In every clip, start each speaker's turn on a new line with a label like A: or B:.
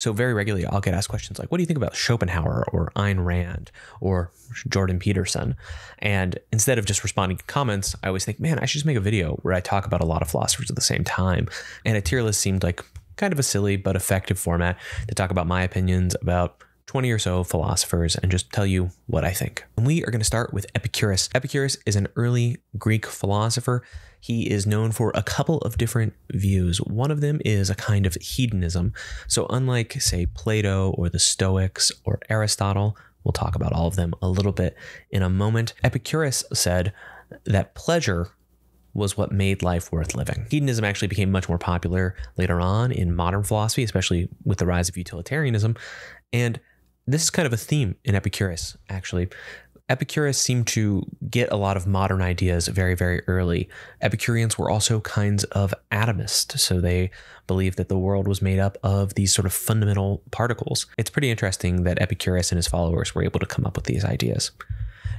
A: So very regularly, I'll get asked questions like, "What do you think about Schopenhauer or Ayn Rand or Jordan Peterson?" And instead of just responding to comments, I always think, "Man, I should just make a video where I talk about a lot of philosophers at the same time." And a tier list seemed like kind of a silly but effective format to talk about my opinions about 20 or so philosophers and just tell you what I think. And we are going to start with Epicurus. Epicurus is an early Greek philosopher. He is known for a couple of different views. One of them is a kind of hedonism. So, unlike, say, Plato or the Stoics or Aristotle, we'll talk about all of them a little bit in a moment, Epicurus said that pleasure was what made life worth living. Hedonism actually became much more popular later on in modern philosophy, especially with the rise of utilitarianism. And this is kind of a theme in Epicurus, actually. Epicurus seemed to get a lot of modern ideas very, very early. Epicureans were also kinds of atomists, so they believed that the world was made up of these sort of fundamental particles. It's pretty interesting that Epicurus and his followers were able to come up with these ideas.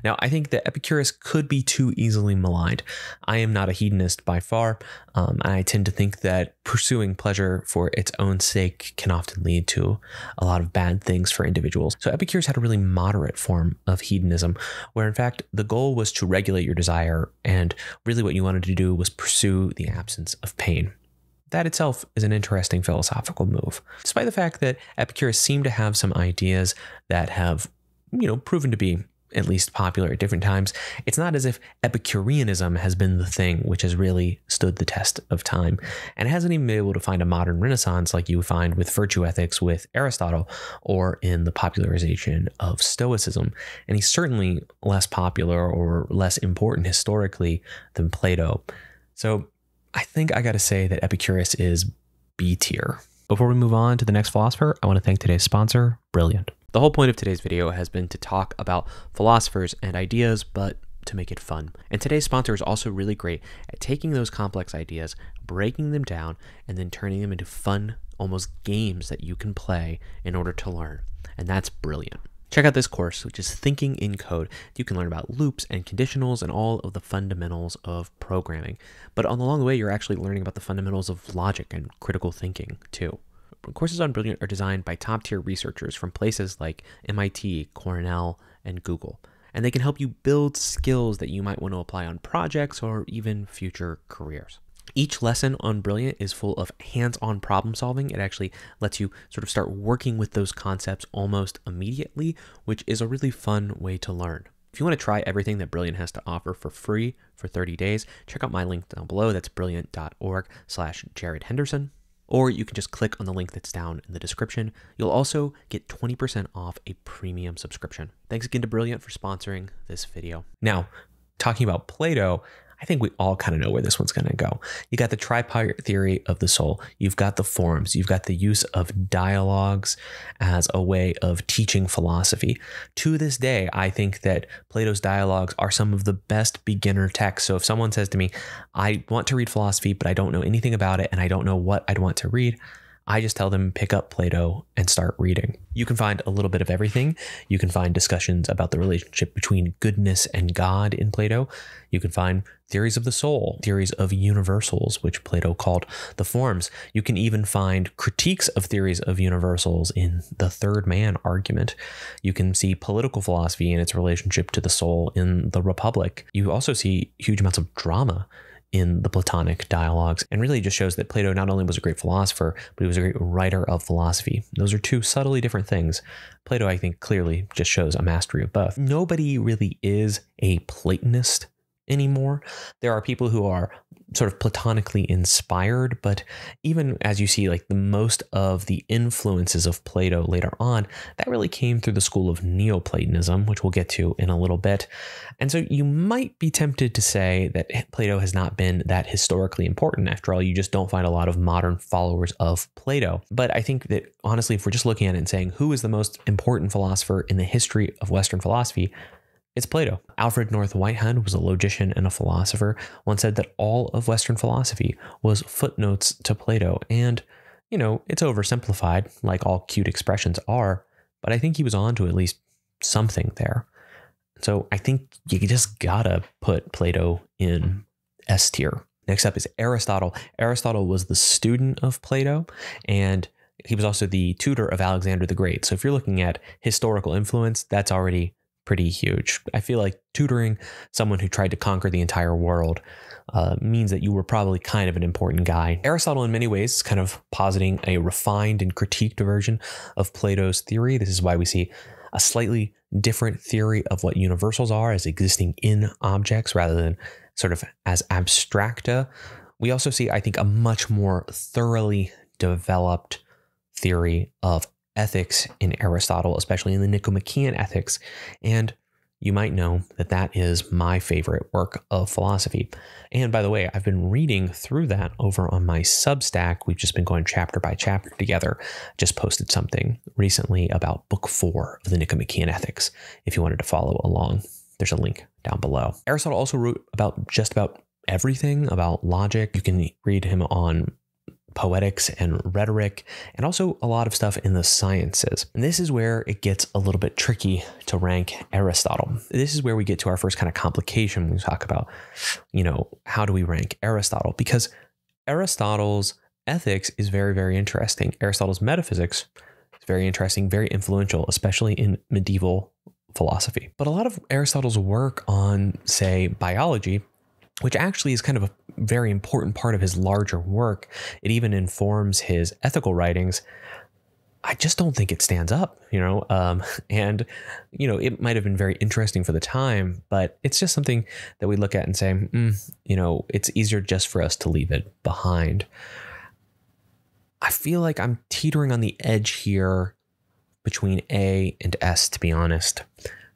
A: Now, I think that Epicurus could be too easily maligned. I am not a hedonist by far. Um, I tend to think that pursuing pleasure for its own sake can often lead to a lot of bad things for individuals. So, Epicurus had a really moderate form of hedonism, where in fact the goal was to regulate your desire, and really what you wanted to do was pursue the absence of pain. That itself is an interesting philosophical move. Despite the fact that Epicurus seemed to have some ideas that have, you know, proven to be at least popular at different times, it's not as if Epicureanism has been the thing which has really stood the test of time. And it hasn't even been able to find a modern renaissance like you find with virtue ethics with Aristotle or in the popularization of Stoicism. And he's certainly less popular or less important historically than Plato. So I think I gotta say that Epicurus is B tier. Before we move on to the next philosopher, I wanna thank today's sponsor, Brilliant. The whole point of today's video has been to talk about philosophers and ideas, but to make it fun. And today's sponsor is also really great at taking those complex ideas, breaking them down, and then turning them into fun, almost games that you can play in order to learn. And that's brilliant. Check out this course, which is Thinking in Code. You can learn about loops and conditionals and all of the fundamentals of programming. But on the long way, you're actually learning about the fundamentals of logic and critical thinking, too courses on Brilliant are designed by top tier researchers from places like MIT, Cornell, and Google, and they can help you build skills that you might want to apply on projects or even future careers. Each lesson on Brilliant is full of hands on problem solving. It actually lets you sort of start working with those concepts almost immediately, which is a really fun way to learn. If you want to try everything that Brilliant has to offer for free for 30 days, check out my link down below. That's brilliant.org slash Jared Henderson or you can just click on the link that's down in the description. You'll also get 20% off a premium subscription. Thanks again to Brilliant for sponsoring this video. Now, talking about Play-Doh, I think we all kind of know where this one's going to go. You got the tripart theory of the soul, you've got the forms, you've got the use of dialogues as a way of teaching philosophy. To this day, I think that Plato's dialogues are some of the best beginner texts. So if someone says to me, I want to read philosophy, but I don't know anything about it and I don't know what I'd want to read, I just tell them pick up Plato and start reading. You can find a little bit of everything. You can find discussions about the relationship between goodness and God in Plato. You can find theories of the soul, theories of universals, which Plato called the forms. You can even find critiques of theories of universals in the third man argument. You can see political philosophy and its relationship to the soul in the Republic. You also see huge amounts of drama in the Platonic dialogues, and really just shows that Plato not only was a great philosopher, but he was a great writer of philosophy. Those are two subtly different things. Plato, I think, clearly just shows a mastery of both. Nobody really is a Platonist anymore. There are people who are sort of platonically inspired, but even as you see, like the most of the influences of Plato later on, that really came through the school of Neoplatonism, which we'll get to in a little bit. And so you might be tempted to say that Plato has not been that historically important. After all, you just don't find a lot of modern followers of Plato. But I think that honestly, if we're just looking at it and saying who is the most important philosopher in the history of Western philosophy, it's Plato. Alfred North Whitehead was a logician and a philosopher, once said that all of Western philosophy was footnotes to Plato. And, you know, it's oversimplified, like all cute expressions are, but I think he was on to at least something there. So I think you just gotta put Plato in S tier. Next up is Aristotle. Aristotle was the student of Plato and he was also the tutor of Alexander the Great. So if you're looking at historical influence, that's already pretty huge. I feel like tutoring someone who tried to conquer the entire world uh, means that you were probably kind of an important guy. Aristotle, in many ways, is kind of positing a refined and critiqued version of Plato's theory. This is why we see a slightly different theory of what universals are as existing in objects rather than sort of as abstracta. We also see, I think, a much more thoroughly developed theory of ethics in Aristotle, especially in the Nicomachean Ethics. And you might know that that is my favorite work of philosophy. And by the way, I've been reading through that over on my Substack. We've just been going chapter by chapter together. Just posted something recently about book four of the Nicomachean Ethics, if you wanted to follow along. There's a link down below. Aristotle also wrote about just about everything about logic. You can read him on poetics and rhetoric, and also a lot of stuff in the sciences. And this is where it gets a little bit tricky to rank Aristotle. This is where we get to our first kind of complication when we talk about, you know, how do we rank Aristotle? Because Aristotle's ethics is very, very interesting. Aristotle's metaphysics is very interesting, very influential, especially in medieval philosophy. But a lot of Aristotle's work on, say, biology which actually is kind of a very important part of his larger work. It even informs his ethical writings. I just don't think it stands up, you know. Um, and you know, it might have been very interesting for the time, but it's just something that we look at and say, mm, you know, it's easier just for us to leave it behind. I feel like I'm teetering on the edge here between A and S, to be honest,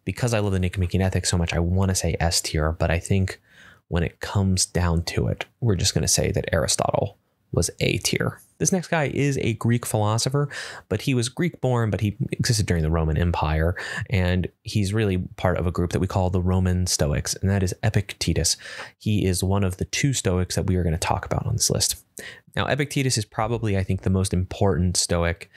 A: because I love the Nicomachean Ethics so much. I want to say S tier, but I think when it comes down to it, we're just going to say that Aristotle was A tier. This next guy is a Greek philosopher, but he was Greek born, but he existed during the Roman Empire. And he's really part of a group that we call the Roman Stoics, and that is Epictetus. He is one of the two Stoics that we are going to talk about on this list. Now, Epictetus is probably, I think, the most important Stoic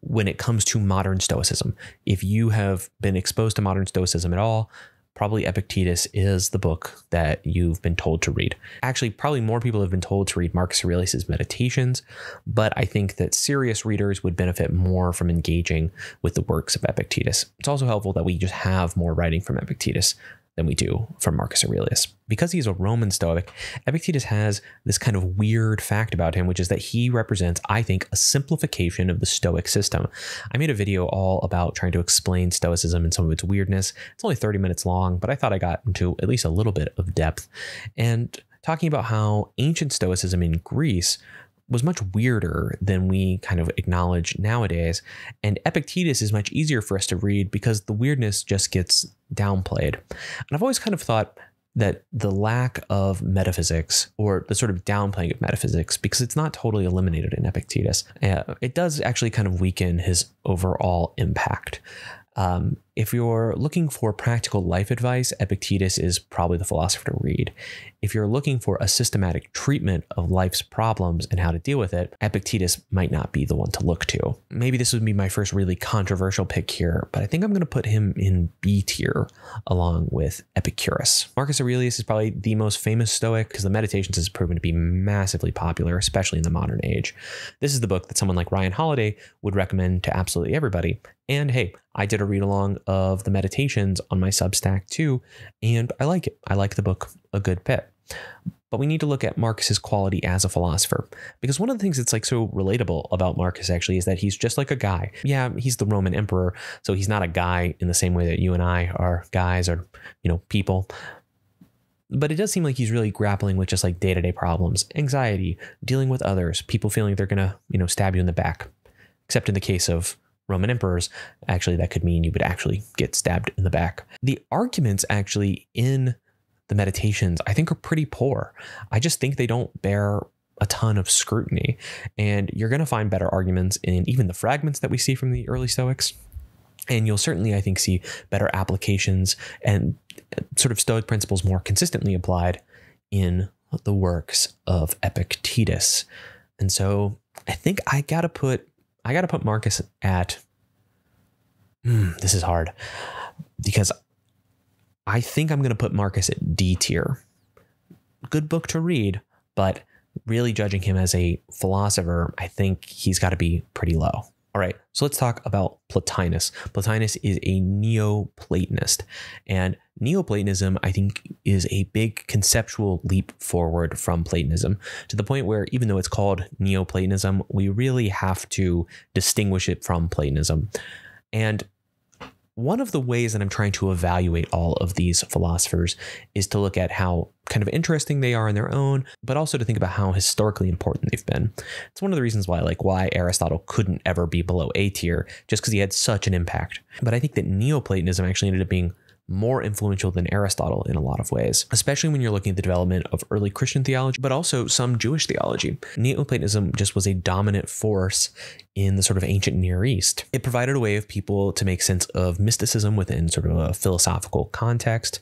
A: when it comes to modern Stoicism. If you have been exposed to modern Stoicism at all, probably Epictetus is the book that you've been told to read. Actually, probably more people have been told to read Marcus Aurelius's Meditations, but I think that serious readers would benefit more from engaging with the works of Epictetus. It's also helpful that we just have more writing from Epictetus than we do from Marcus Aurelius. Because he's a Roman Stoic, Epictetus has this kind of weird fact about him, which is that he represents, I think, a simplification of the Stoic system. I made a video all about trying to explain Stoicism and some of its weirdness. It's only 30 minutes long, but I thought I got into at least a little bit of depth. And talking about how ancient Stoicism in Greece was much weirder than we kind of acknowledge nowadays. And Epictetus is much easier for us to read because the weirdness just gets downplayed. And I've always kind of thought that the lack of metaphysics or the sort of downplaying of metaphysics, because it's not totally eliminated in Epictetus, uh, it does actually kind of weaken his overall impact. Um, if you're looking for practical life advice, Epictetus is probably the philosopher to read. If you're looking for a systematic treatment of life's problems and how to deal with it, Epictetus might not be the one to look to. Maybe this would be my first really controversial pick here, but I think I'm going to put him in B tier along with Epicurus. Marcus Aurelius is probably the most famous Stoic because the Meditations has proven to be massively popular, especially in the modern age. This is the book that someone like Ryan Holiday would recommend to absolutely everybody and hey, I did a read along of the meditations on my Substack too, and I like it. I like the book a good bit. But we need to look at Marcus's quality as a philosopher because one of the things that's like so relatable about Marcus actually is that he's just like a guy. Yeah, he's the Roman emperor, so he's not a guy in the same way that you and I are guys or, you know, people. But it does seem like he's really grappling with just like day-to-day problems, anxiety, dealing with others, people feeling they're going to, you know, stab you in the back. Except in the case of Roman emperors, actually, that could mean you would actually get stabbed in the back. The arguments actually in the meditations, I think, are pretty poor. I just think they don't bear a ton of scrutiny. And you're going to find better arguments in even the fragments that we see from the early Stoics. And you'll certainly, I think, see better applications and uh, sort of Stoic principles more consistently applied in the works of Epictetus. And so I think I got to put I got to put Marcus at. Hmm, this is hard because I think I'm going to put Marcus at D tier. Good book to read, but really judging him as a philosopher, I think he's got to be pretty low. All right, so let's talk about Plotinus. Plotinus is a Neoplatonist, and Neoplatonism, I think, is a big conceptual leap forward from Platonism to the point where, even though it's called Neoplatonism, we really have to distinguish it from Platonism. And one of the ways that I'm trying to evaluate all of these philosophers is to look at how kind of interesting they are on their own, but also to think about how historically important they've been. It's one of the reasons why, like, why Aristotle couldn't ever be below A tier, just because he had such an impact. But I think that Neoplatonism actually ended up being more influential than Aristotle in a lot of ways, especially when you're looking at the development of early Christian theology, but also some Jewish theology. Neoplatonism just was a dominant force in the sort of ancient Near East. It provided a way of people to make sense of mysticism within sort of a philosophical context,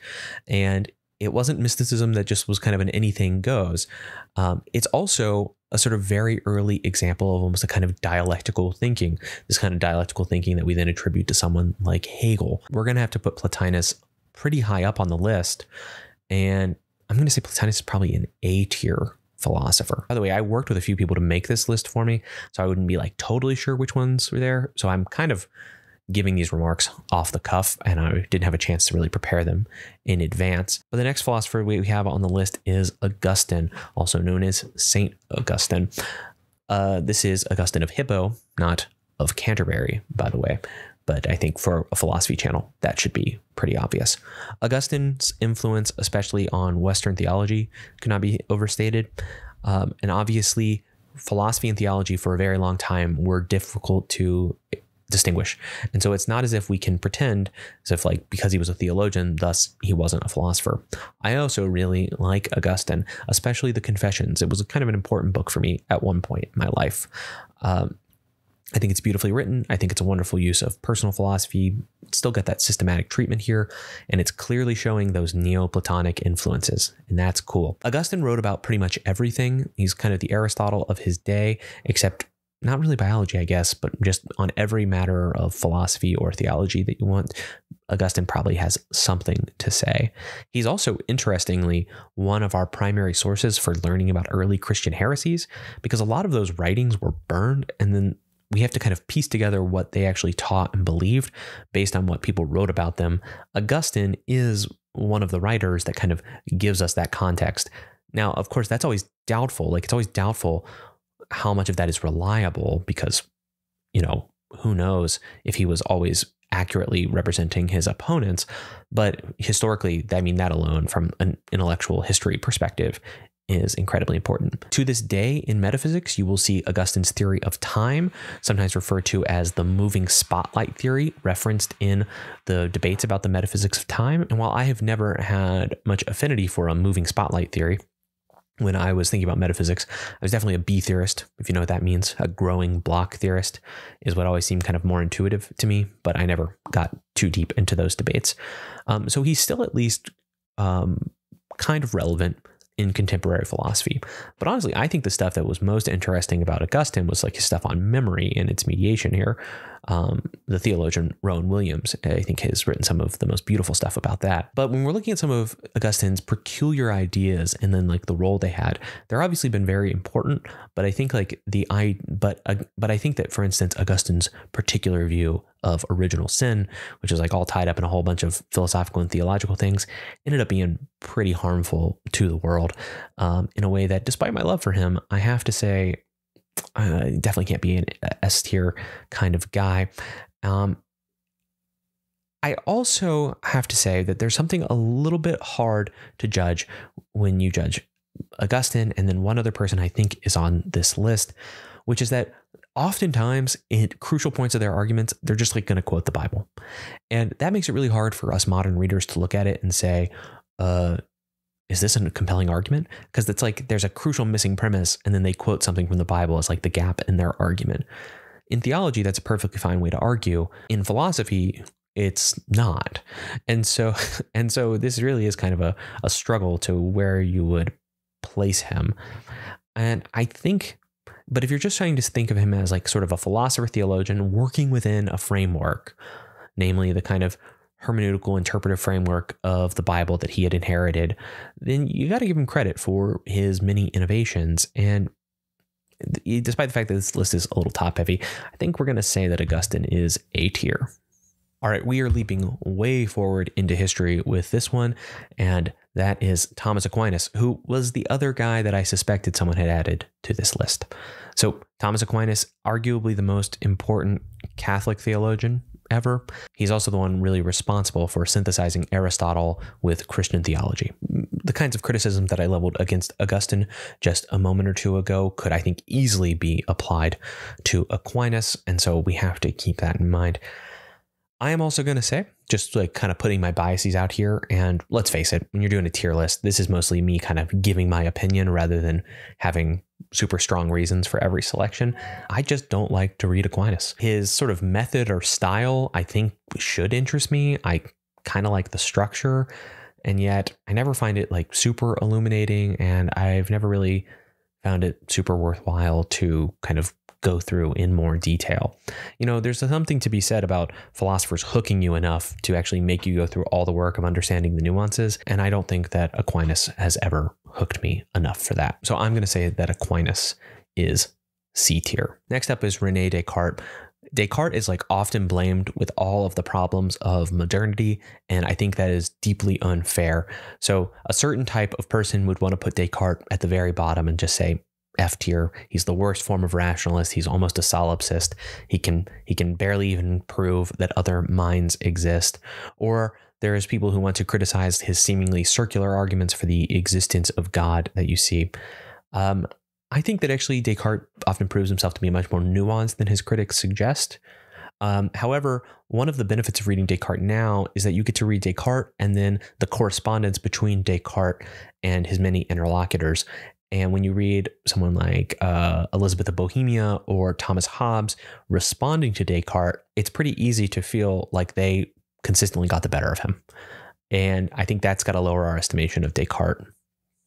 A: and it wasn't mysticism that just was kind of an anything goes. Um, it's also a sort of very early example of almost a kind of dialectical thinking, this kind of dialectical thinking that we then attribute to someone like Hegel. We're going to have to put Plotinus pretty high up on the list. And I'm going to say Plotinus is probably an A tier philosopher. By the way, I worked with a few people to make this list for me, so I wouldn't be like totally sure which ones were there. So I'm kind of giving these remarks off the cuff, and I didn't have a chance to really prepare them in advance. But the next philosopher we have on the list is Augustine, also known as Saint Augustine. Uh, this is Augustine of Hippo, not of Canterbury, by the way. But I think for a philosophy channel, that should be pretty obvious. Augustine's influence, especially on Western theology, cannot be overstated. Um, and obviously, philosophy and theology for a very long time were difficult to distinguish. And so it's not as if we can pretend as if like because he was a theologian, thus he wasn't a philosopher. I also really like Augustine, especially the Confessions. It was kind of an important book for me at one point in my life. Um, I think it's beautifully written. I think it's a wonderful use of personal philosophy. still got that systematic treatment here, and it's clearly showing those Neoplatonic influences, and that's cool. Augustine wrote about pretty much everything. He's kind of the Aristotle of his day, except not really biology, I guess, but just on every matter of philosophy or theology that you want, Augustine probably has something to say. He's also, interestingly, one of our primary sources for learning about early Christian heresies, because a lot of those writings were burned and then we have to kind of piece together what they actually taught and believed based on what people wrote about them. Augustine is one of the writers that kind of gives us that context. Now, of course, that's always doubtful. Like it's always doubtful how much of that is reliable because, you know, who knows if he was always accurately representing his opponents. But historically, I mean, that alone from an intellectual history perspective is incredibly important. To this day in metaphysics, you will see Augustine's theory of time, sometimes referred to as the moving spotlight theory, referenced in the debates about the metaphysics of time. And while I have never had much affinity for a moving spotlight theory, when I was thinking about metaphysics, I was definitely a B theorist, if you know what that means. A growing block theorist is what always seemed kind of more intuitive to me, but I never got too deep into those debates. Um, so he's still at least um, kind of relevant in contemporary philosophy. But honestly, I think the stuff that was most interesting about Augustine was like his stuff on memory and its mediation here, um, the theologian Rowan Williams. I think has written some of the most beautiful stuff about that. But when we're looking at some of Augustine's peculiar ideas and then like the role they had, they're obviously been very important. But I think like the I but uh, but I think that for instance Augustine's particular view of original sin, which is like all tied up in a whole bunch of philosophical and theological things, ended up being pretty harmful to the world um, in a way that, despite my love for him, I have to say uh, definitely can't be an S tier kind of guy. Um, I also have to say that there's something a little bit hard to judge when you judge Augustine and then one other person I think is on this list, which is that oftentimes in crucial points of their arguments, they're just like going to quote the Bible. And that makes it really hard for us modern readers to look at it and say, uh, is this a compelling argument? Because it's like there's a crucial missing premise, and then they quote something from the Bible as like the gap in their argument. In theology, that's a perfectly fine way to argue. In philosophy, it's not. And so and so this really is kind of a, a struggle to where you would place him. And I think but if you're just trying to think of him as like sort of a philosopher theologian working within a framework, namely the kind of hermeneutical interpretive framework of the Bible that he had inherited, then you got to give him credit for his many innovations. And despite the fact that this list is a little top heavy, I think we're going to say that Augustine is A tier. All right, we are leaping way forward into history with this one, and that is Thomas Aquinas, who was the other guy that I suspected someone had added to this list. So, Thomas Aquinas, arguably the most important Catholic theologian ever. He's also the one really responsible for synthesizing Aristotle with Christian theology. The kinds of criticism that I leveled against Augustine just a moment or two ago could, I think, easily be applied to Aquinas, and so we have to keep that in mind. I am also going to say, just like kind of putting my biases out here, and let's face it, when you're doing a tier list, this is mostly me kind of giving my opinion rather than having super strong reasons for every selection. I just don't like to read Aquinas. His sort of method or style, I think, should interest me. I kind of like the structure, and yet I never find it like super illuminating, and I've never really found it super worthwhile to kind of go through in more detail. You know, there's something to be said about philosophers hooking you enough to actually make you go through all the work of understanding the nuances. And I don't think that Aquinas has ever hooked me enough for that. So I'm going to say that Aquinas is C tier. Next up is Rene Descartes. Descartes is like often blamed with all of the problems of modernity, and I think that is deeply unfair. So, a certain type of person would want to put Descartes at the very bottom and just say, F tier. He's the worst form of rationalist. He's almost a solipsist. He can he can barely even prove that other minds exist. Or there's people who want to criticize his seemingly circular arguments for the existence of God that you see. Um, I think that actually Descartes often proves himself to be much more nuanced than his critics suggest. Um, however, one of the benefits of reading Descartes now is that you get to read Descartes and then the correspondence between Descartes and his many interlocutors. And when you read someone like uh, Elizabeth of Bohemia or Thomas Hobbes responding to Descartes, it's pretty easy to feel like they consistently got the better of him. And I think that's got to lower our estimation of Descartes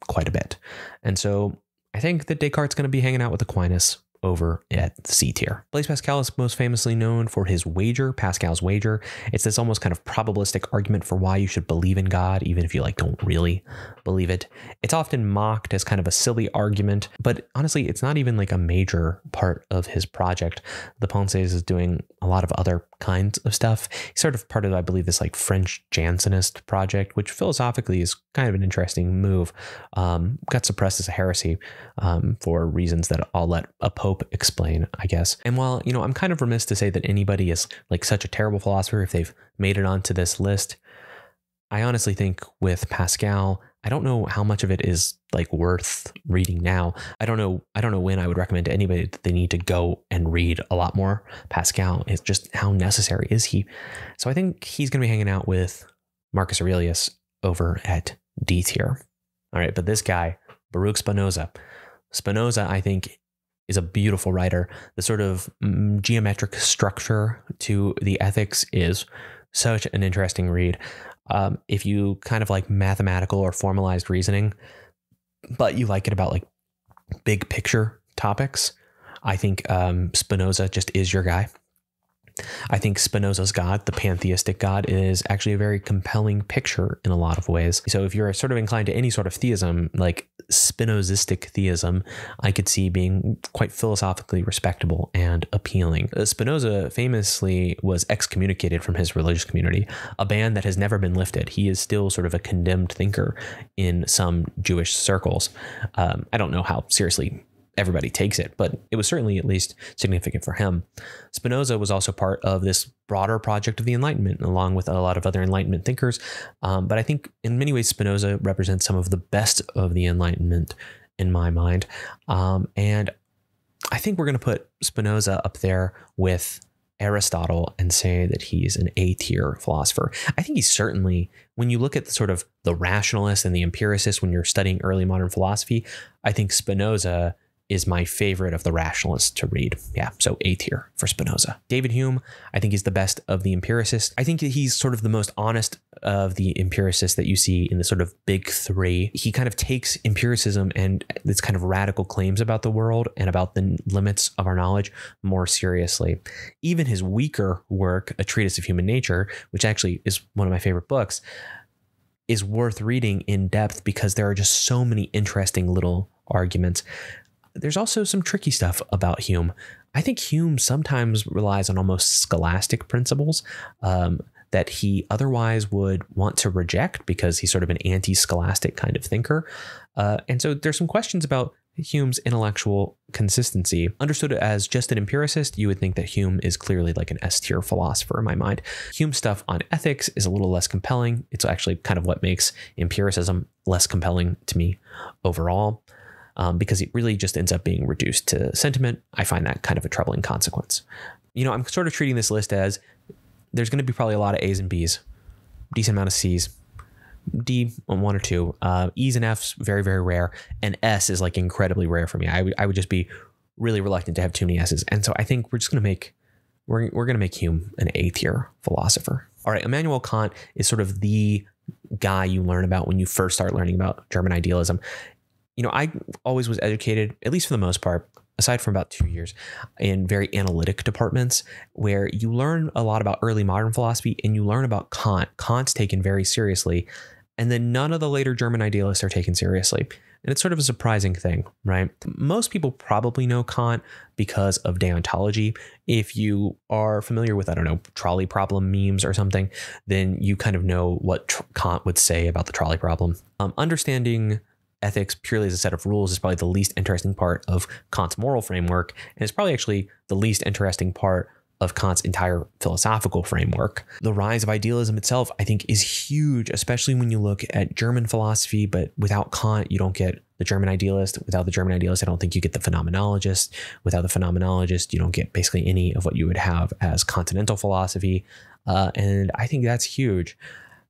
A: quite a bit. And so I think that Descartes is going to be hanging out with Aquinas over at C tier. Blaise Pascal is most famously known for his wager, Pascal's wager. It's this almost kind of probabilistic argument for why you should believe in God, even if you like don't really believe it. It's often mocked as kind of a silly argument, but honestly, it's not even like a major part of his project. The Ponces is doing a lot of other kinds of stuff. He's sort of part of, I believe, this like French Jansenist project, which philosophically is kind of an interesting move. Um, got suppressed as a heresy um, for reasons that I'll let a Pope help explain, I guess. And while, you know, I'm kind of remiss to say that anybody is like such a terrible philosopher if they've made it onto this list, I honestly think with Pascal, I don't know how much of it is like worth reading now. I don't know. I don't know when I would recommend to anybody that they need to go and read a lot more Pascal. Is just how necessary is he? So I think he's going to be hanging out with Marcus Aurelius over at D tier. All right, but this guy Baruch Spinoza. Spinoza, I think, is a beautiful writer. The sort of mm, geometric structure to the ethics is such an interesting read. Um, if you kind of like mathematical or formalized reasoning, but you like it about like big picture topics, I think um, Spinoza just is your guy. I think Spinoza's God, the pantheistic God, is actually a very compelling picture in a lot of ways. So if you're sort of inclined to any sort of theism, like Spinozistic theism, I could see being quite philosophically respectable and appealing. Uh, Spinoza famously was excommunicated from his religious community, a ban that has never been lifted. He is still sort of a condemned thinker in some Jewish circles. Um, I don't know how seriously everybody takes it, but it was certainly at least significant for him. Spinoza was also part of this broader project of the Enlightenment, along with a lot of other Enlightenment thinkers. Um, but I think in many ways, Spinoza represents some of the best of the Enlightenment in my mind. Um, and I think we're going to put Spinoza up there with Aristotle and say that he's an A tier philosopher. I think he's certainly, when you look at the sort of the rationalist and the empiricist, when you're studying early modern philosophy, I think Spinoza is my favorite of the rationalists to read. Yeah, so eighth here for Spinoza. David Hume, I think, he's the best of the empiricists. I think he's sort of the most honest of the empiricists that you see in the sort of big three. He kind of takes empiricism and its kind of radical claims about the world and about the limits of our knowledge more seriously. Even his weaker work, A Treatise of Human Nature, which actually is one of my favorite books, is worth reading in depth because there are just so many interesting little arguments there's also some tricky stuff about Hume. I think Hume sometimes relies on almost scholastic principles um, that he otherwise would want to reject because he's sort of an anti scholastic kind of thinker. Uh, and so there's some questions about Hume's intellectual consistency. Understood as just an empiricist, you would think that Hume is clearly like an S tier philosopher in my mind. Hume's stuff on ethics is a little less compelling. It's actually kind of what makes empiricism less compelling to me overall um, because it really just ends up being reduced to sentiment. I find that kind of a troubling consequence. You know, I'm sort of treating this list as there's going to be probably a lot of A's and B's, decent amount of C's, D on um, one or two, uh, E's and F's very very rare, and S is like incredibly rare for me. I, w- I would just be really reluctant to have too many S's, and so I think we're just going to make we're, we're going to make Hume an A tier philosopher. All right, Immanuel Kant is sort of the guy you learn about when you first start learning about German idealism you know, I always was educated, at least for the most part, aside from about two years, in very analytic departments where you learn a lot about early modern philosophy and you learn about Kant. Kant's taken very seriously. And then none of the later German idealists are taken seriously. And it's sort of a surprising thing, right? Most people probably know Kant because of deontology. If you are familiar with, I don't know, trolley problem memes or something, then you kind of know what Kant would say about the trolley problem. Um, understanding ethics purely as a set of rules is probably the least interesting part of Kant's moral framework, and it's probably actually the least interesting part of Kant's entire philosophical framework. The rise of idealism itself, I think, is huge, especially when you look at German philosophy. But without Kant, you don't get the German idealist. Without the German idealist, I don't think you get the phenomenologist. Without the phenomenologist, you don't get basically any of what you would have as continental philosophy. Uh, and I think that's huge.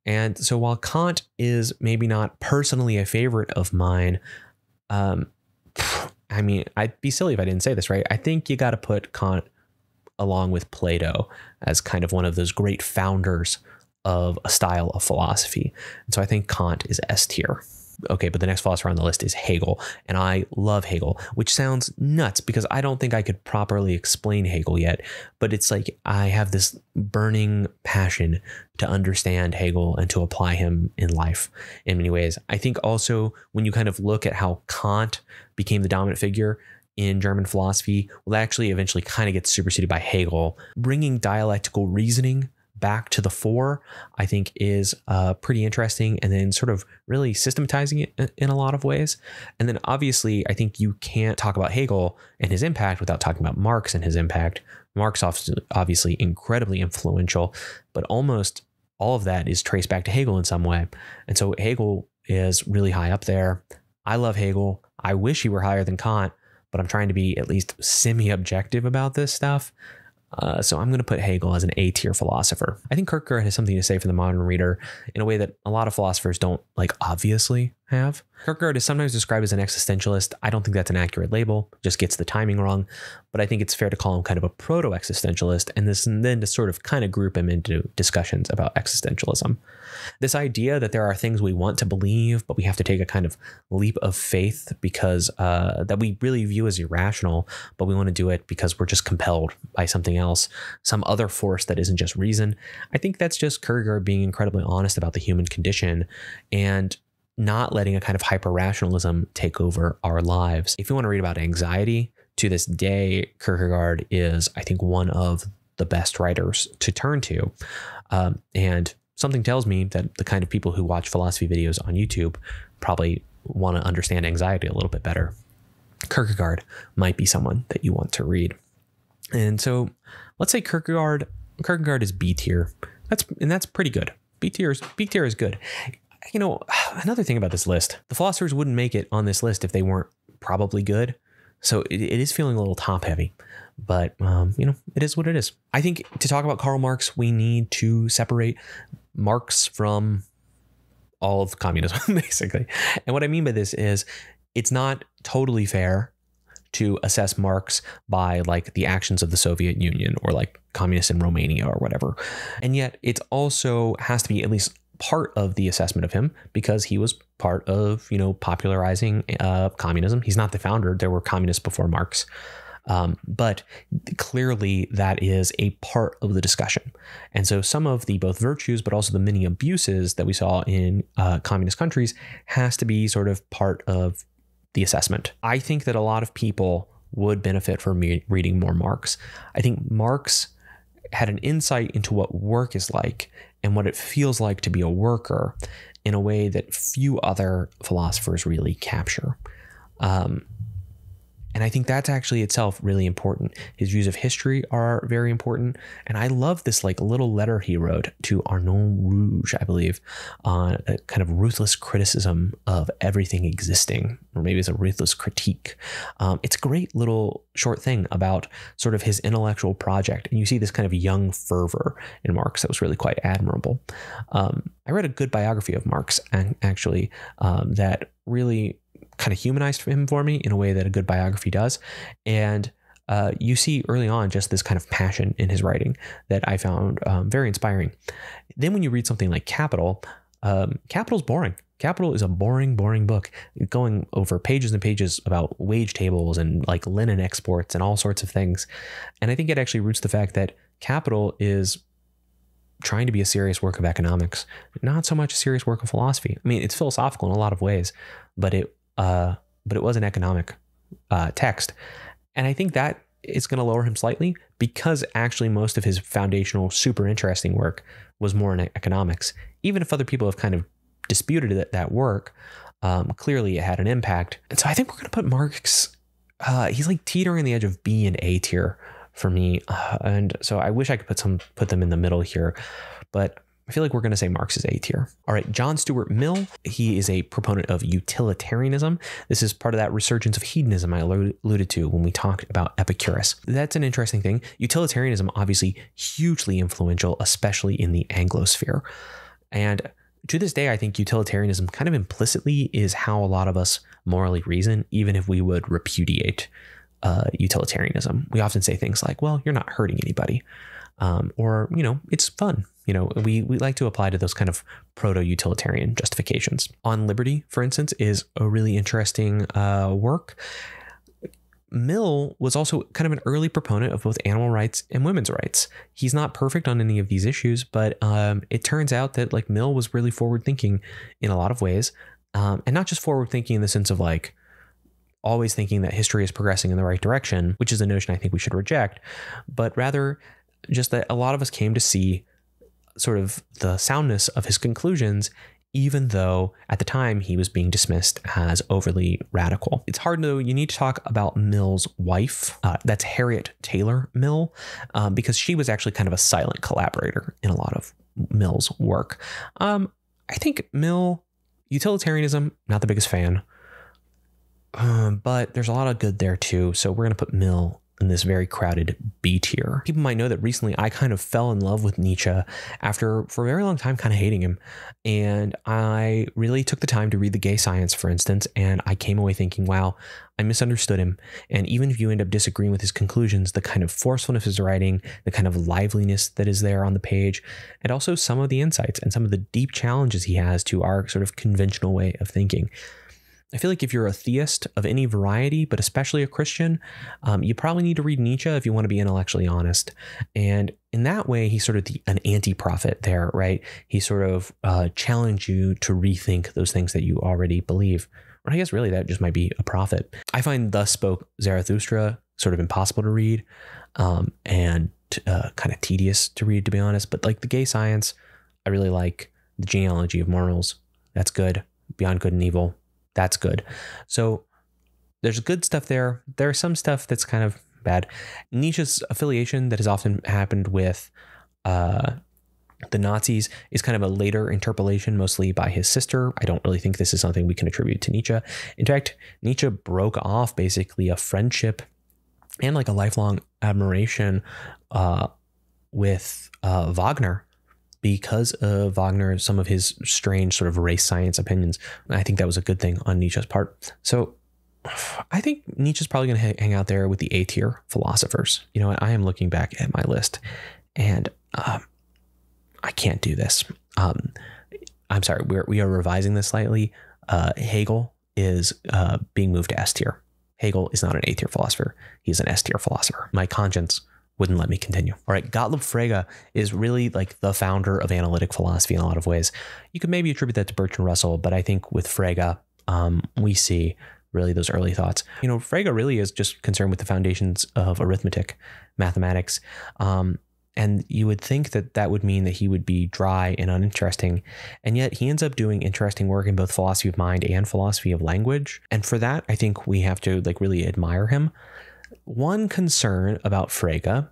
A: And so while Kant is maybe not personally a favorite of mine, um, I mean, I'd be silly if I didn't say this, right? I think you got to put Kant along with Plato as kind of one of those great founders of a style of philosophy. And so I think Kant is S tier okay, but the next philosopher on the list is Hegel, and I love Hegel, which sounds nuts because I don't think I could properly explain Hegel yet, but it's like I have this burning passion to understand Hegel and to apply him in life in many ways. I think also when you kind of look at how Kant became the dominant figure, in German philosophy will actually eventually kind of get superseded by Hegel, bringing dialectical reasoning back to the fore, I think is uh, pretty interesting. And then sort of really systematizing it uh, in a lot of ways. And then obviously, I think you can't talk about Hegel and his impact without talking about Marx and his impact. Marx obviously incredibly influential, but almost all of that is traced back to Hegel in some way. And so Hegel is really high up there. I love Hegel. I wish he were higher than Kant, but I'm trying to be at least semi objective about this stuff. Uh, so I'm going to put Hegel as an A tier philosopher. I think Kierkegaard has something to say for the modern reader in a way that a lot of philosophers don't like obviously have. Kierkegaard is sometimes described as an existentialist. I don't think that's an accurate label, just gets the timing wrong. But I think it's fair to call him kind of a proto existentialist, and, this, and then to sort of kind of group him into discussions about existentialism. This idea that there are things we want to believe, but we have to take a kind of leap of faith because uh, that we really view as irrational, but we want to do it because we're just compelled by something else, some other force that isn't just reason. I think that's just Kierkegaard being incredibly honest about the human condition and not letting a kind of hyper rationalism take over our lives. If you want to read about anxiety, to this day, Kierkegaard is, I think, one of the best writers to turn to. Um, and something tells me that the kind of people who watch philosophy videos on YouTube probably want to understand anxiety a little bit better. Kierkegaard might be someone that you want to read. And so let's say Kierkegaard, Kierkegaard is B tier. That's and that's pretty good. B tier is B tier is good you know, another thing about this list, the philosophers wouldn't make it on this list if they weren't probably good. So it, it is feeling a little top heavy, but um, you know, it is what it is. I think to talk about Karl Marx, we need to separate Marx from all of communism, basically. And what I mean by this is it's not totally fair to assess Marx by like the actions of the Soviet Union or like communists in Romania or whatever. And yet it also has to be at least part of the assessment of him because he was part of you know popularizing uh, communism. He's not the founder; there were communists before Marx. Um, but clearly, that is a part of the discussion. And so, some of the both virtues, but also the many abuses that we saw in uh, communist countries, has to be sort of part of the assessment. I think that a lot of people would benefit from me reading more Marx. I think Marx had an insight into what work is like and what it feels like to be a worker in a way that few other philosophers really capture. Um, and I think that's actually itself really important. His views of history are very important. And I love this like little letter he wrote to Arnon Rouge, I believe, on a kind of ruthless criticism of everything existing, or maybe it's a ruthless critique. Um, it's a great little short thing about sort of his intellectual project. And you see this kind of young fervor in Marx that was really quite admirable. Um, I read a good biography of Marx, actually, um, that really kind of humanized him for me in a way that a good biography does. And uh, you see early on just this kind of passion in his writing that I found um, very inspiring. Then when you read something like Capital, um, Capital's boring. Capital is a boring, boring book going over pages and pages about wage tables and like linen exports and all sorts of things. And I think it actually roots the fact that Capital is trying to be a serious work of economics, not so much a serious work of philosophy. I mean, it's philosophical in a lot of ways, but it uh, but it was an economic uh, text. And I think that is going to lower him slightly because actually most of his foundational, super interesting work was more in economics. Even if other people have kind of disputed that, that work, um, clearly it had an impact. And so I think we're going to put Marx, uh, he's like teetering on the edge of B and A tier for me. Uh, and so I wish I could put some put them in the middle here, but I feel like we're going to say Marx is A tier. All right, John Stuart Mill, he is a proponent of utilitarianism. This is part of that resurgence of hedonism I alluded to when we talked about Epicurus. That's an interesting thing. Utilitarianism, obviously, hugely influential, especially in the Anglosphere. And to this day, I think utilitarianism kind of implicitly is how a lot of us morally reason, even if we would repudiate uh, utilitarianism. We often say things like, well, you're not hurting anybody, um, or, you know, it's fun you know, we, we like to apply to those kind of proto utilitarian justifications. On liberty, for instance, is a really interesting uh, work. Mill was also kind of an early proponent of both animal rights and women's rights. He's not perfect on any of these issues, but um, it turns out that like Mill was really forward thinking in a lot of ways, um, and not just forward thinking in the sense of like always thinking that history is progressing in the right direction, which is a notion I think we should reject, but rather just that a lot of us came to see sort of the soundness of his conclusions, even though at the time he was being dismissed as overly radical. It's hard to You need to talk about Mill's wife. Uh, that's Harriet Taylor Mill, um, because she was actually kind of a silent collaborator in a lot of Mill's work. Um, I think Mill, utilitarianism, not the biggest fan. Um, but there's a lot of good there too. So we're going to put Mill in this very crowded B tier. People might know that recently I kind of fell in love with Nietzsche after, for a very long time, kind of hating him. And I really took the time to read The Gay Science, for instance, and I came away thinking, wow, I misunderstood him. And even if you end up disagreeing with his conclusions, the kind of forcefulness of his writing, the kind of liveliness that is there on the page, and also some of the insights and some of the deep challenges he has to our sort of conventional way of thinking. I feel like if you're a theist of any variety, but especially a Christian, um, you probably need to read Nietzsche if you want to be intellectually honest. And in that way, he's sort of the, an anti-prophet there, right? He sort of uh, challenged you to rethink those things that you already believe. Or I guess really that just might be a prophet. I find Thus Spoke Zarathustra sort of impossible to read um, and uh, kind of tedious to read, to be honest. But like the gay science, I really like the genealogy of morals. That's good. Beyond good and evil that's good. So there's good stuff there. There are some stuff that's kind of bad. Nietzsche's affiliation that has often happened with uh, the Nazis is kind of a later interpolation, mostly by his sister. I don't really think this is something we can attribute to Nietzsche. In fact, Nietzsche broke off basically a friendship and like a lifelong admiration uh, with uh, Wagner because of Wagner, some of his strange sort of race science opinions. I think that was a good thing on Nietzsche's part. So I think Nietzsche's probably going to hang out there with the A tier philosophers. You know, I am looking back at my list and um, I can't do this. Um, I'm sorry, we're, we are revising this slightly. Uh, Hegel is uh, being moved to S tier. Hegel is not an A tier philosopher, he's an S tier philosopher. My conscience wouldn't let me continue. All right, Gottlob Frege is really like the founder of analytic philosophy in a lot of ways. You could maybe attribute that to Bertrand Russell, but I think with Frege, um, we see really those early thoughts. You know, Frege really is just concerned with the foundations of arithmetic, mathematics. Um, and you would think that that would mean that he would be dry and uninteresting. And yet he ends up doing interesting work in both philosophy of mind and philosophy of language. And for that, I think we have to like really admire him one concern about Frege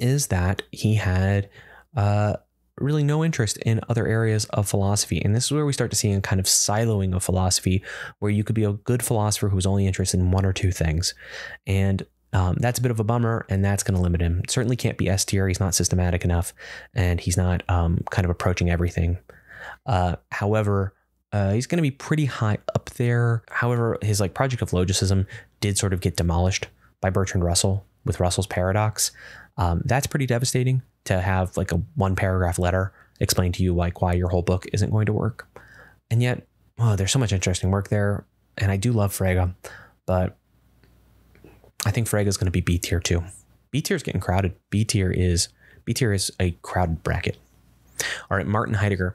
A: is that he had uh, really no interest in other areas of philosophy. And this is where we start to see a kind of siloing of philosophy, where you could be a good philosopher who's only interested in one or two things. And um, that's a bit of a bummer, and that's going to limit him. Certainly can't be S tier. He's not systematic enough, and he's not um, kind of approaching everything. Uh, however, uh, he's going to be pretty high up there. However, his like project of logicism did sort of get demolished by Bertrand Russell with Russell's Paradox. Um, that's pretty devastating to have like a one paragraph letter explain to you like why your whole book isn't going to work. And yet, oh, there's so much interesting work there. And I do love Frege, but I think Frege is going to be B tier too. B tier is getting crowded. B tier is B tier is a crowded bracket. All right, Martin Heidegger.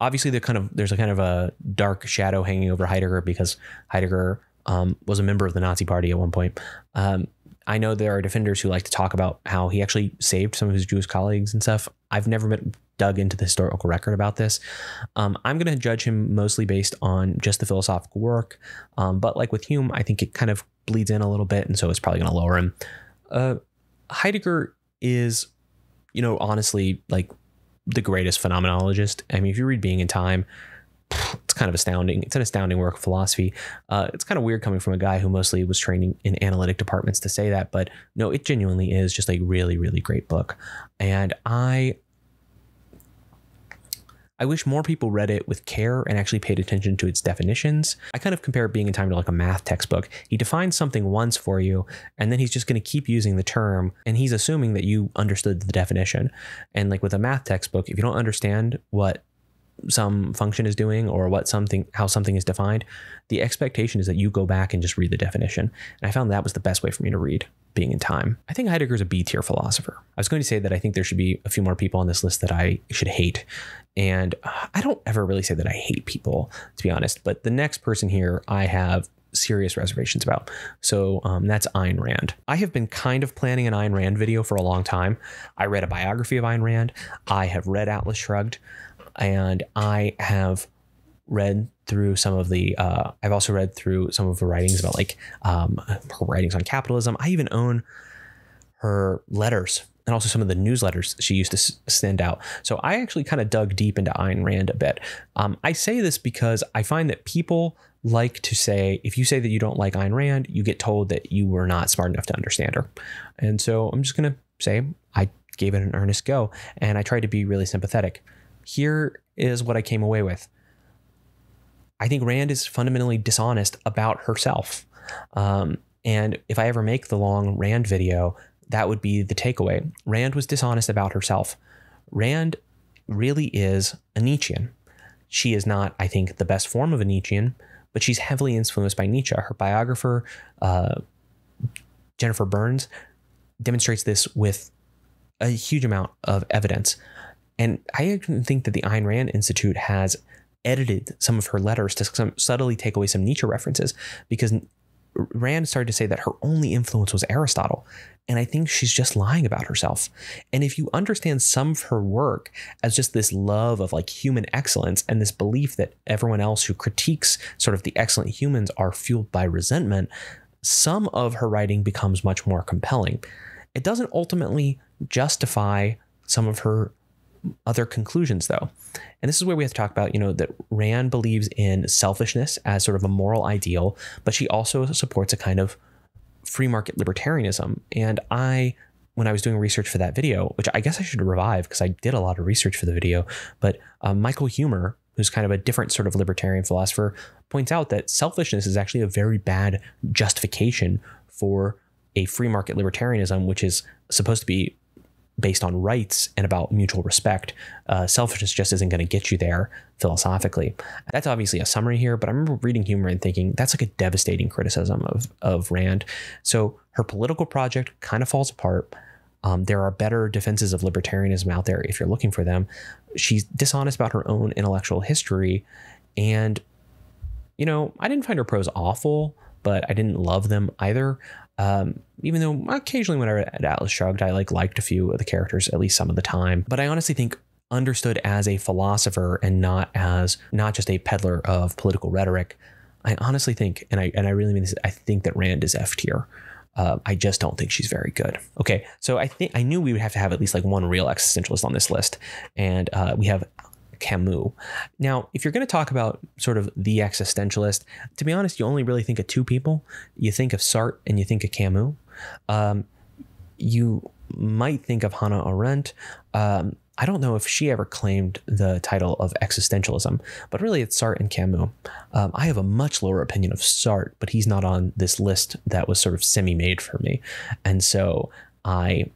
A: Obviously, the kind of there's a kind of a dark shadow hanging over Heidegger because Heidegger um, was a member of the Nazi Party at one point. Um, I know there are defenders who like to talk about how he actually saved some of his Jewish colleagues and stuff. I've never been dug into the historical record about this. Um, I'm going to judge him mostly based on just the philosophical work. Um, but like with Hume, I think it kind of bleeds in a little bit, and so it's probably going to lower him. Uh, Heidegger is, you know, honestly, like the greatest phenomenologist. I mean, if you read Being in Time, it's kind of astounding. It's an astounding work of philosophy. Uh, it's kind of weird coming from a guy who mostly was training in analytic departments to say that, but no, it genuinely is just a really, really great book. And I, I wish more people read it with care and actually paid attention to its definitions. I kind of compare being in time to like a math textbook. He defines something once for you, and then he's just going to keep using the term, and he's assuming that you understood the definition. And like with a math textbook, if you don't understand what some function is doing or what something how something is defined the expectation is that you go back and just read the definition and i found that was the best way for me to read being in time i think heidegger's a b tier philosopher i was going to say that i think there should be a few more people on this list that i should hate and uh, i don't ever really say that i hate people to be honest but the next person here i have serious reservations about. So um, that's Ayn Rand. I have been kind of planning an Ayn Rand video for a long time. I read a biography of Ayn Rand. I have read Atlas Shrugged and I have read through some of the uh, I've also read through some of her writings about like um, her writings on capitalism. I even own her letters and also some of the newsletters she used to send out. So I actually kind of dug deep into Ayn Rand a bit. Um, I say this because I find that people like to say, if you say that you don't like Ayn Rand, you get told that you were not smart enough to understand her. And so I'm just going to say, I gave it an earnest go and I tried to be really sympathetic here is what I came away with. I think Rand is fundamentally dishonest about herself. Um, and if I ever make the long Rand video, that would be the takeaway. Rand was dishonest about herself. Rand really is a Nietzschean. She is not, I think, the best form of a Nietzschean, but she's heavily influenced by Nietzsche. Her biographer, uh, Jennifer Burns, demonstrates this with a huge amount of evidence. And I think that the Ayn Rand Institute has edited some of her letters to some, subtly take away some Nietzsche references because Rand started to say that her only influence was Aristotle. And I think she's just lying about herself. And if you understand some of her work as just this love of like human excellence and this belief that everyone else who critiques sort of the excellent humans are fueled by resentment, some of her writing becomes much more compelling. It doesn't ultimately justify some of her other conclusions though and this is where we have to talk about you know that rand believes in selfishness as sort of a moral ideal but she also supports a kind of free market libertarianism and i when i was doing research for that video which i guess i should revive because i did a lot of research for the video but uh, michael humer who's kind of a different sort of libertarian philosopher points out that selfishness is actually a very bad justification for a free market libertarianism which is supposed to be based on rights and about mutual respect, uh, selfishness just isn't going to get you there philosophically. That's obviously a summary here, but I remember reading Humor and thinking that's like a devastating criticism of, of Rand. So her political project kind of falls apart. Um, there are better defenses of libertarianism out there if you're looking for them. She's dishonest about her own intellectual history. And, you know, I didn't find her prose awful, but I didn't love them either. Um, even though occasionally when I read Atlas Shrugged, I like liked a few of the characters at least some of the time. But I honestly think understood as a philosopher and not as not just a peddler of political rhetoric, I honestly think, and I and I really mean this, I think that Rand is F tier. Uh, I just don't think she's very good. Okay, so I think I knew we would have to have at least like one real existentialist on this list, and uh, we have Camus. Now, if you're going to talk about sort of the existentialist, to be honest, you only really think of two people. You think of Sartre and you think of Camus. Um, you might think of Hannah Arendt. Um, I don't know if she ever claimed the title of existentialism, but really it's Sartre and Camus. Um, I have a much lower opinion of Sartre, but he's not on this list that was sort of semi made for me. And so I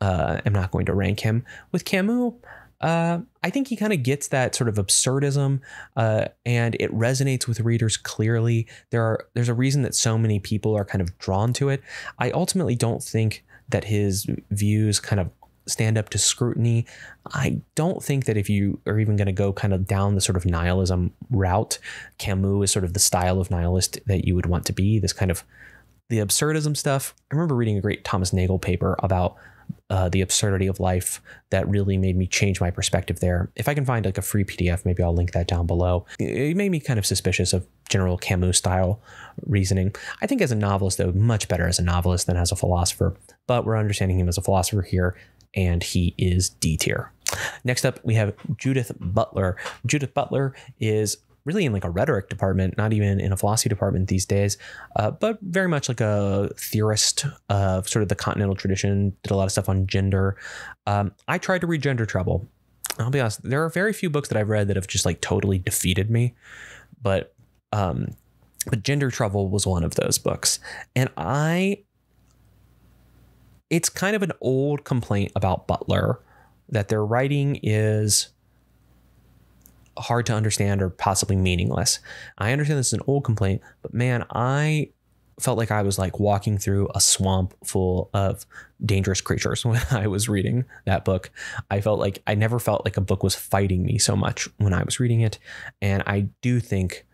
A: uh, am not going to rank him. With Camus, uh, I think he kind of gets that sort of absurdism, uh, and it resonates with readers clearly. There are there's a reason that so many people are kind of drawn to it. I ultimately don't think that his views kind of stand up to scrutiny. I don't think that if you are even going to go kind of down the sort of nihilism route, Camus is sort of the style of nihilist that you would want to be. This kind of the absurdism stuff. I remember reading a great Thomas Nagel paper about uh, the absurdity of life that really made me change my perspective there. If I can find like a free PDF, maybe I'll link that down below. It made me kind of suspicious of general Camus style reasoning. I think as a novelist, though, much better as a novelist than as a philosopher, but we're understanding him as a philosopher here, and he is D tier. Next up, we have Judith Butler. Judith Butler is really in like a rhetoric department, not even in a philosophy department these days, uh, but very much like a theorist of sort of the continental tradition, did a lot of stuff on gender. Um, I tried to read Gender Trouble. I'll be honest, there are very few books that I've read that have just like totally defeated me, but um, but Gender Trouble was one of those books. And I, it's kind of an old complaint about Butler that their writing is hard to understand or possibly meaningless. I understand this is an old complaint, but man, I felt like I was like walking through a swamp full of dangerous creatures when I was reading that book. I felt like I never felt like a book was fighting me so much when I was reading it. And I do think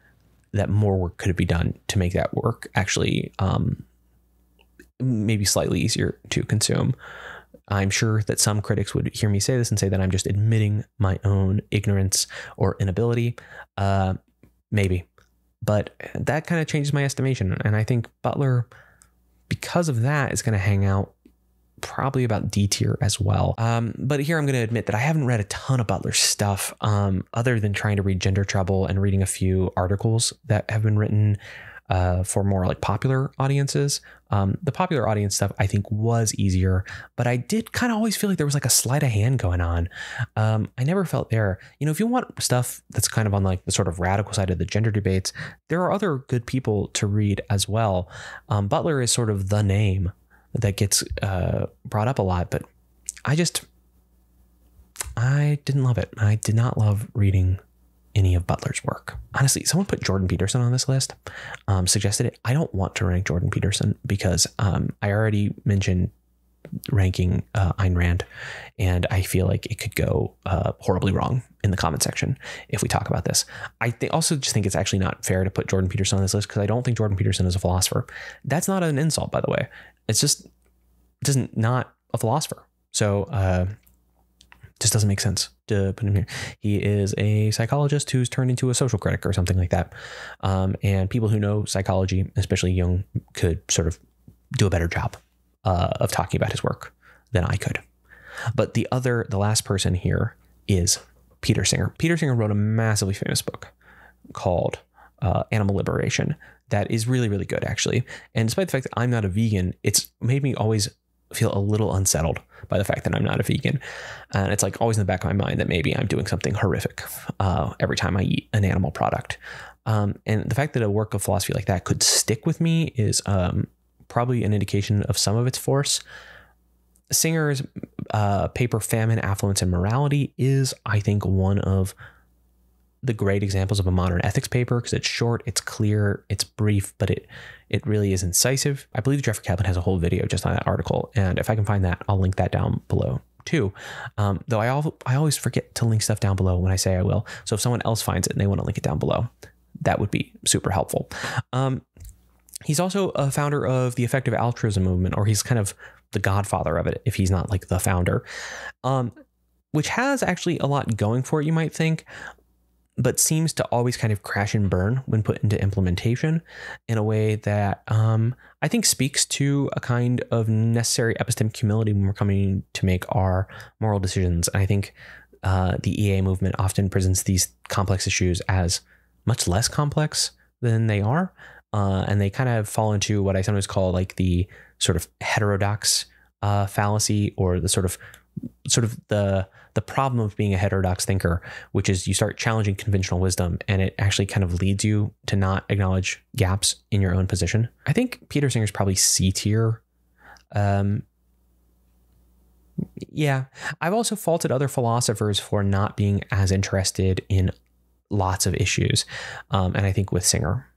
A: that more work could be done to make that work actually um, maybe slightly easier to consume. I'm sure that some critics would hear me say this and say that I'm just admitting my own ignorance or inability. Uh, maybe. But that kind of changes my estimation. And I think Butler, because of that, is going to hang out probably about D tier as well. Um, but here I'm going to admit that I haven't read a ton of Butler's stuff um, other than trying to read Gender Trouble and reading a few articles that have been written uh, for more like popular audiences. Um, the popular audience stuff I think was easier, but I did kind of always feel like there was like a sleight of hand going on. Um, I never felt there. You know, if you want stuff that's kind of on like the sort of radical side of the gender debates, there are other good people to read as well. Um, Butler is sort of the name that gets uh, brought up a lot, but I just I didn't love it. I did not love reading any of Butler's work. Honestly, someone put Jordan Peterson on this list, um, suggested it. I don't want to rank Jordan Peterson because um, I already mentioned ranking uh, Ayn Rand, and I feel like it could go uh, horribly wrong in the comment section if we talk about this. I th- also just think it's actually not fair to put Jordan Peterson on this list because I don't think Jordan Peterson is a philosopher. That's not an insult, by the way. It's just doesn't not a philosopher. So uh, just doesn't make sense to put him here. He is a psychologist who's turned into a social critic or something like that. Um, and people who know psychology, especially Jung, could sort of do a better job uh, of talking about his work than I could. But the other, the last person here is Peter Singer. Peter Singer wrote a massively famous book called uh, Animal Liberation that is really, really good, actually. And despite the fact that I'm not a vegan, it's made me always feel a little unsettled by the fact that I'm not a vegan. And it's like always in the back of my mind that maybe I'm doing something horrific uh, every time I eat an animal product. Um, and the fact that a work of philosophy like that could stick with me is um, probably an indication of some of its force. Singer's uh, paper Famine, Affluence, and Morality is, I think, one of the great examples of a modern ethics paper because it's short, it's clear, it's brief, but it it really is incisive. I believe Jeffrey Kaplan has a whole video just on that article, and if I can find that, I'll link that down below too. Um, though I al- I always forget to link stuff down below when I say I will. So if someone else finds it and they want to link it down below, that would be super helpful. Um, he's also a founder of the effective altruism movement, or he's kind of the godfather of it if he's not like the founder. Um, which has actually a lot going for it, you might think, but seems to always kind of crash and burn when put into implementation in a way that um, I think speaks to a kind of necessary epistemic humility when we're coming to make our moral decisions. And I think uh, the EA movement often presents these complex issues as much less complex than they are. Uh, and they kind of fall into what I sometimes call like the sort of heterodox uh, fallacy or the sort of sort of the the problem of being a heterodox thinker, which is you start challenging conventional wisdom and it actually kind of leads you to not acknowledge gaps in your own position. I think Peter Singer's probably C tier. Um, yeah, I've also faulted other philosophers for not being as interested in lots of issues. Um, and I think with Singer,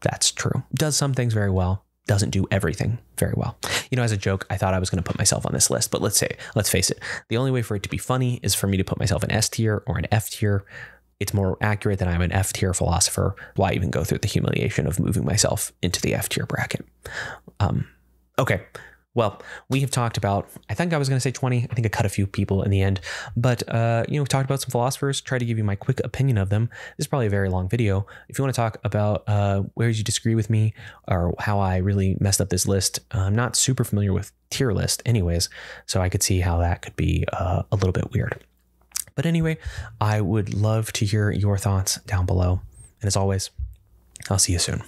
A: that's true. Does some things very well, doesn't do everything very well. You know, as a joke, I thought I was going to put myself on this list, but let's say, let's face it, the only way for it to be funny is for me to put myself in S tier or an F tier. It's more accurate that I'm an F tier philosopher. Why even go through the humiliation of moving myself into the F tier bracket? Um, okay, well, we have talked about, I think I was going to say 20. I think I cut a few people in the end. But, uh, you know, we talked about some philosophers, try to give you my quick opinion of them. This is probably a very long video. If you want to talk about uh, where you disagree with me or how I really messed up this list, I'm not super familiar with tier list, anyways. So I could see how that could be uh, a little bit weird. But anyway, I would love to hear your thoughts down below. And as always, I'll see you soon.